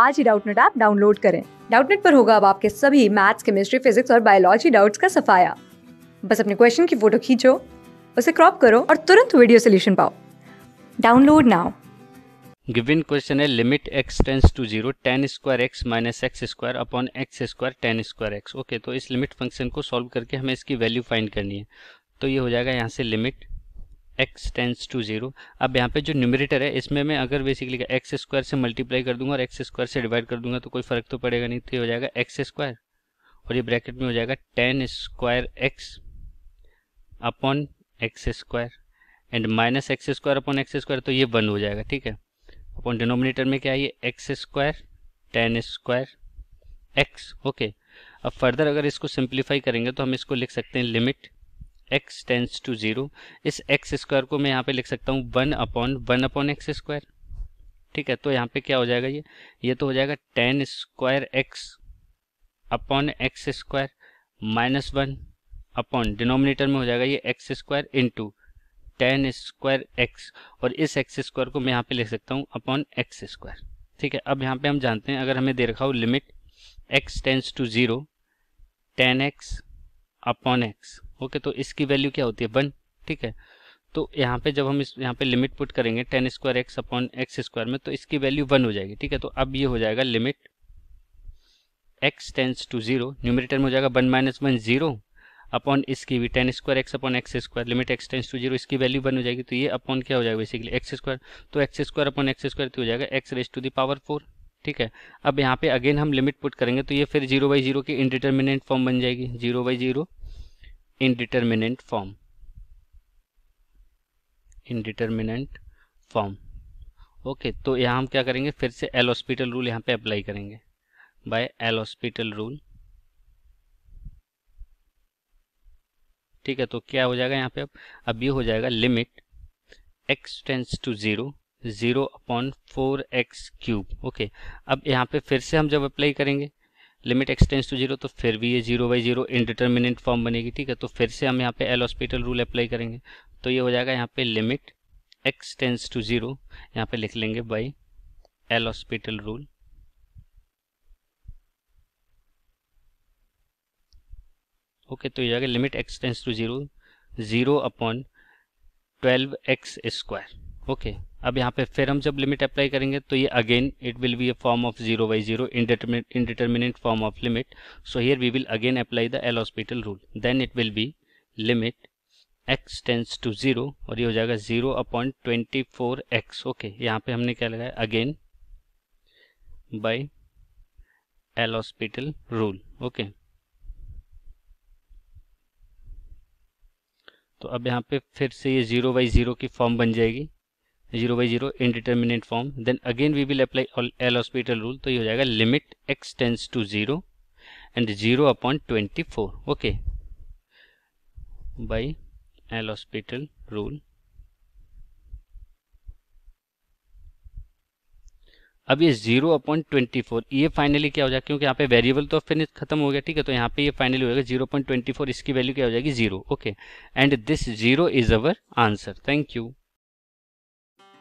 आज ही Doubtnut app download करें डाउटनेट पर होगा अब आपके सभी मैथ्स केमिस्ट्री फिजिक्स और बायोलॉजी डाउट्स का सफाया बस अपने क्वेश्चन की फोटो खींचो उसे क्रॉप करो और तुरंत वीडियो सोल्यूशन पाओ डाउनलोड नाउ गिवन क्वेश्चन है limit x tends to zero ten square x minus x square upon x square ten square x okay तो इस लिमिट फंक्शन को सॉल्व करके हमें इसकी वैल्यू फाइंड करनी है तो ये हो जाएगा यहाँ से limit x tends to zero अब यहाँ पे जो न्यूमरेटर है इसमें मैं अगर बेसिकली एक्स स्क्वायर से मल्टीप्लाई कर दूंगा और एक्स स्क्वायर से डिवाइड कर दूंगा तो कोई फर्क तो पड़ेगा नहीं तो ये हो जाएगा एक्स स्क्वायर और ये ब्रैकेट में हो जाएगा ten square x upon x square and minus x square upon x square तो ये वन हो जाएगा ठीक है अपॉन डिनोमिनेटर में क्या है ये x square ten square x okay अब फर्दर अगर इसको सिंप्लीफाई करेंगे तो हम इसको लिख सकते हैं limit x tends to zero इस एक्स स्क्वायर को मैं यहाँ पे लिख सकता हूँ one upon one upon x square ठीक है तो यहाँ पे क्या हो जाएगा ये ये तो हो जाएगा ten square x upon x square minus one upon denominator में हो जाएगा ये x square into ten square x और इस एक्स स्क्वायर को मैं यहाँ पे लिख सकता हूँ अपॉन एक्स स्क्वायर ठीक है अब यहाँ पे हम जानते हैं अगर हमें दे रखा हो limit x tends to zero ten x upon x okay तो इसकी वैल्यू क्या होती है वन ठीक है तो यहाँ पे जब हम इस यहाँ पे लिमिट पुट करेंगे ten square x upon x square में तो इसकी वैल्यू वन हो जाएगी ठीक है तो अब ये हो जाएगा limit x tends to zero numerator में हो जाएगा one minus one zero upon इसकी भी ten square x upon x square limit x tends to zero इसकी वैल्यू वन हो जाएगी तो ये अपॉन क्या हो जाएगा बेसिकली एक्स स्क्वायर तो x square upon x square तो हो जाएगा x raise to the power four ठीक है अब यहाँ पे अगेन हम लिमिट पुट करेंगे तो ये फिर जीरो बाई जीरो की इनडिटर्मिनेंट फॉर्म बन जाएगी zero by zero indeterminate form indeterminate form okay okay, तो यहाँ हम क्या करेंगे फिर से एल हॉस्पिटल रूल यहाँ पे अप्लाई करेंगे बाय एल हॉस्पिटल रूल ठीक है तो क्या हो जाएगा यहाँ पे अब अब ये हो जाएगा limit x tends to zero zero upon four x cube okay अब यहाँ पे फिर से हम जब अप्लाई करेंगे लिमिट एक्सटेंस टू जीरो तो फिर भी ये zero by zero indeterminate form बनेगी ठीक है तो फिर से हम यहाँ पे एल हॉस्पिटल रूल अप्लाई करेंगे तो ये हो जाएगा यहाँ पे limit x tends to zero यहाँ पे लिख लेंगे by L hospital rule okay तो ये जाएगा limit x tends to zero zero upon twelve x square okay अब यहाँ पे फिर हम जब लिमिट अप्लाई करेंगे तो ये again it will be a form of zero by zero indeterminate form of limit so here we will again apply the L hospital rule then it will be limit x tends to zero और ये हो जाएगा zero upon twenty four x okay यहाँ पे हमने क्या लगाया again by L hospital rule okay तो अब यहाँ पे फिर से ये जीरो बाई जीरो की फॉर्म बन जाएगी zero by zero indeterminate form then again we will apply L hospital rule तो ये हो जाएगा limit x tends to zero and zero upon twenty four okay by L hospital rule अब ये zero upon twenty four ये finally क्या हो जाएगा क्योंकि यहाँ पे वेरिएबल तो फिनिश खत्म हो गया ठीक है तो यहाँ पे ये फाइनली होगा जीरो पॉइंट ट्वेंटी फोर इसकी वैल्यू क्या हो जाएगी zero okay and this zero is our answer thank you